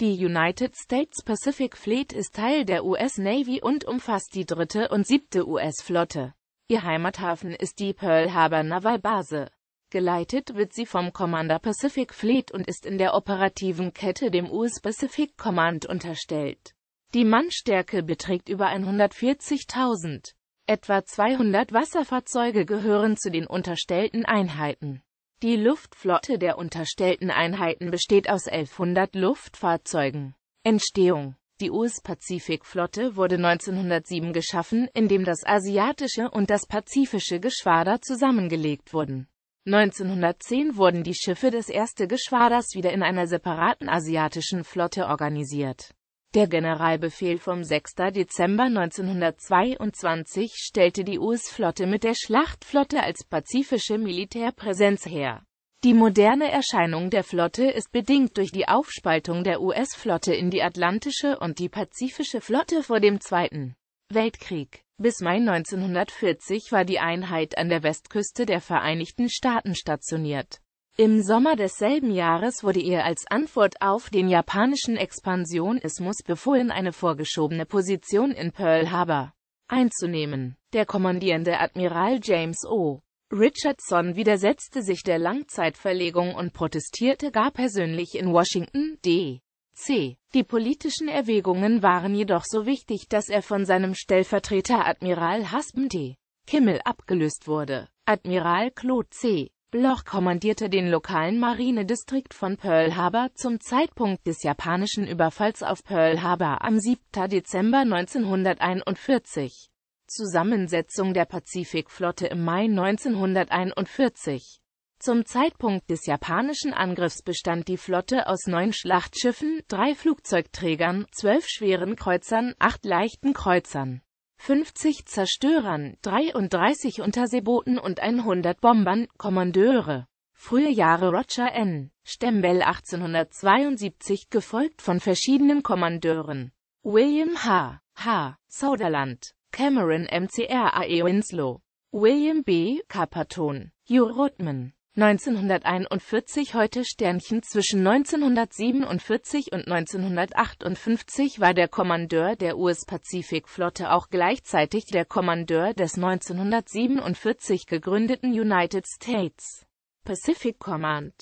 Die United States Pacific Fleet ist Teil der US Navy und umfasst die dritte und siebte US-Flotte. Ihr Heimathafen ist die Pearl Harbor Naval Base. Geleitet wird sie vom Commander Pacific Fleet und ist in der operativen Kette dem US Pacific Command unterstellt. Die Mannstärke beträgt über 140.000. Etwa 200 Wasserfahrzeuge gehören zu den unterstellten Einheiten. Die Luftflotte der unterstellten Einheiten besteht aus 1100 Luftfahrzeugen. Entstehung Die US-Pazifikflotte wurde 1907 geschaffen, indem das asiatische und das pazifische Geschwader zusammengelegt wurden. 1910 wurden die Schiffe des ersten Geschwaders wieder in einer separaten asiatischen Flotte organisiert der Generalbefehl vom 6. Dezember 1922 stellte die US-Flotte mit der Schlachtflotte als pazifische Militärpräsenz her. Die moderne Erscheinung der Flotte ist bedingt durch die Aufspaltung der US-Flotte in die Atlantische und die Pazifische Flotte vor dem Zweiten Weltkrieg. Bis Mai 1940 war die Einheit an der Westküste der Vereinigten Staaten stationiert. Im Sommer desselben Jahres wurde ihr als Antwort auf den japanischen Expansionismus befohlen, eine vorgeschobene Position in Pearl Harbor einzunehmen. Der kommandierende Admiral James O. Richardson widersetzte sich der Langzeitverlegung und protestierte gar persönlich in Washington, D.C. Die politischen Erwägungen waren jedoch so wichtig, dass er von seinem Stellvertreter Admiral Husband D. Kimmel abgelöst wurde. Admiral Claude C. Bloch kommandierte den lokalen Marinedistrikt von Pearl Harbor zum Zeitpunkt des japanischen Überfalls auf Pearl Harbor am 7. Dezember 1941. Zusammensetzung der Pazifikflotte im Mai 1941. Zum Zeitpunkt des japanischen Angriffs bestand die Flotte aus neun Schlachtschiffen, drei Flugzeugträgern, zwölf schweren Kreuzern, acht leichten Kreuzern 50 Zerstörern, 33 Unterseebooten und 100 Bombern, Kommandeure. Frühe Jahre Roger N. Stembell 1872, gefolgt von verschiedenen Kommandeuren. William H. H. Sutherland, Cameron MCR A. E Winslow, William B. Caperton, Hugh Rodman. 1941 heute Sternchen Zwischen 1947 und 1958 war der Kommandeur der US-Pazifikflotte auch gleichzeitig der Kommandeur des 1947 gegründeten United States Pacific Command